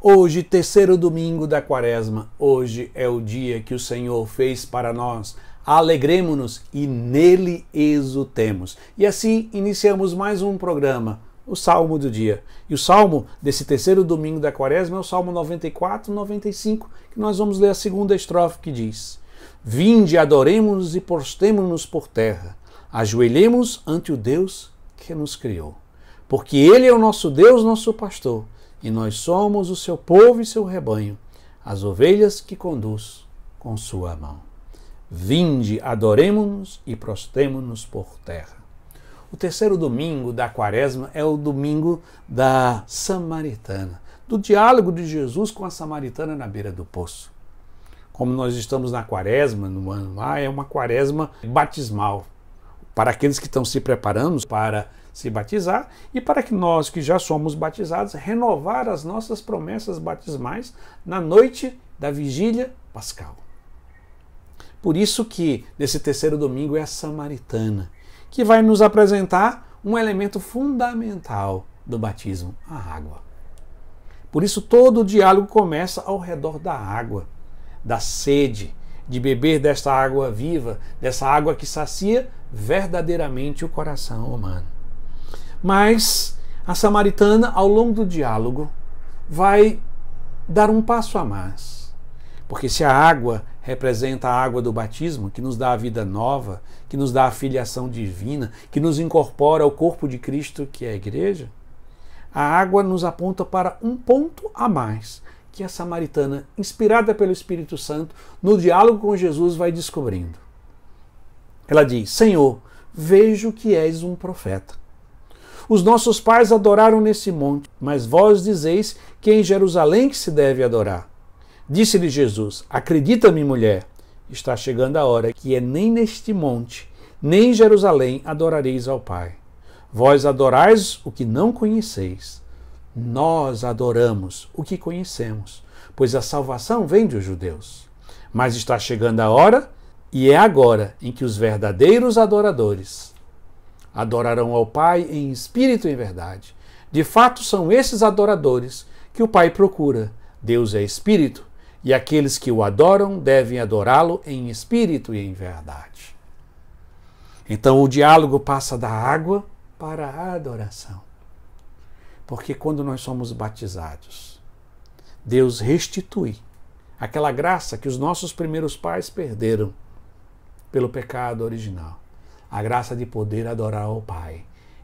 Hoje, terceiro domingo da quaresma, hoje é o dia que o Senhor fez para nós. Alegremos-nos e nele exultemos. E assim iniciamos mais um programa, o Salmo do Dia. E o Salmo desse terceiro domingo da quaresma é o Salmo 94, 95, que nós vamos ler a segunda estrofe que diz: Vinde, adoremos-nos e prostemo-nos por terra, ajoelhemos ante o Deus que nos criou. Porque Ele é o nosso Deus, nosso pastor e nós somos o seu povo e seu rebanho, as ovelhas que conduz com sua mão. Vinde, adoremos nos e prostemos nos por terra. O terceiro domingo da quaresma é o domingo da Samaritana, do diálogo de Jesus com a Samaritana na beira do poço. Como nós estamos na quaresma, no ano lá, é uma quaresma batismal. Para aqueles que estão se preparando para se batizar e para que nós que já somos batizados renovar as nossas promessas batismais na noite da vigília pascal. Por isso que nesse terceiro domingo é a samaritana, que vai nos apresentar um elemento fundamental do batismo, a água. Por isso todo o diálogo começa ao redor da água, da sede, de beber desta água viva, dessa água que sacia verdadeiramente o coração humano. Mas a samaritana, ao longo do diálogo, vai dar um passo a mais. Porque se a água representa a água do batismo, que nos dá a vida nova, que nos dá a filiação divina, que nos incorpora ao corpo de Cristo, que é a igreja, a água nos aponta para um ponto a mais, que a samaritana, inspirada pelo Espírito Santo, no diálogo com Jesus, vai descobrindo. Ela diz: Senhor, vejo que és um profeta. Os nossos pais adoraram nesse monte, mas vós dizeis que é em Jerusalém que se deve adorar. Disse-lhe Jesus: Acredita-me, mulher, está chegando a hora que é nem neste monte, nem em Jerusalém adorareis ao Pai. Vós adorais o que não conheceis. Nós adoramos o que conhecemos, pois a salvação vem dos judeus. Mas está chegando a hora, e é agora em que os verdadeiros adoradores Adorarão ao Pai em espírito e em verdade. De fato, são esses adoradores que o Pai procura. Deus é espírito, e aqueles que o adoram devem adorá-lo em espírito e em verdade. Então o diálogo passa da água para a adoração. Porque quando nós somos batizados, Deus restitui aquela graça que os nossos primeiros pais perderam pelo pecado original a graça de poder adorar ao Pai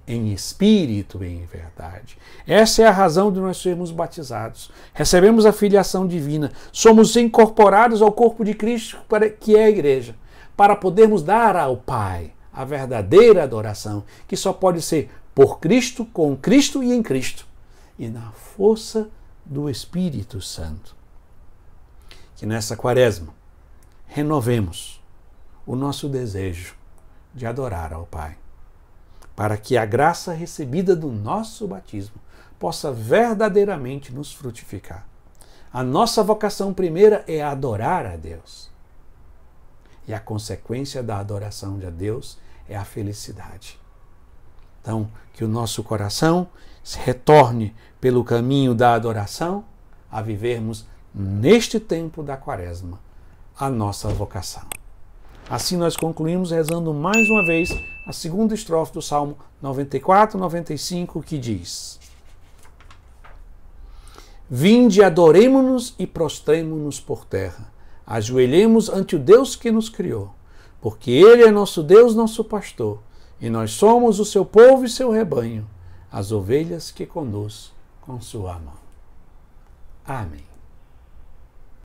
em espírito e em verdade. Essa é a razão de nós sermos batizados. Recebemos a filiação divina, somos incorporados ao corpo de Cristo, que é a igreja, para podermos dar ao Pai a verdadeira adoração, que só pode ser por Cristo, com Cristo e em Cristo, e na força do Espírito Santo. Que nessa quaresma renovemos o nosso desejo de adorar ao Pai, para que a graça recebida do nosso batismo possa verdadeiramente nos frutificar. A nossa vocação primeira é adorar a Deus. E a consequência da adoração de a Deus é a felicidade. Então, que o nosso coração se retorne pelo caminho da adoração a vivermos neste tempo da Quaresma a nossa vocação. Assim nós concluímos rezando mais uma vez a segunda estrofe do Salmo 94, 95, que diz: Vinde, adoremo-nos e prostremo-nos por terra. Ajoelhemos ante o Deus que nos criou, porque Ele é nosso Deus, nosso pastor, e nós somos o seu povo e seu rebanho, as ovelhas que conduz com sua mão. Amém.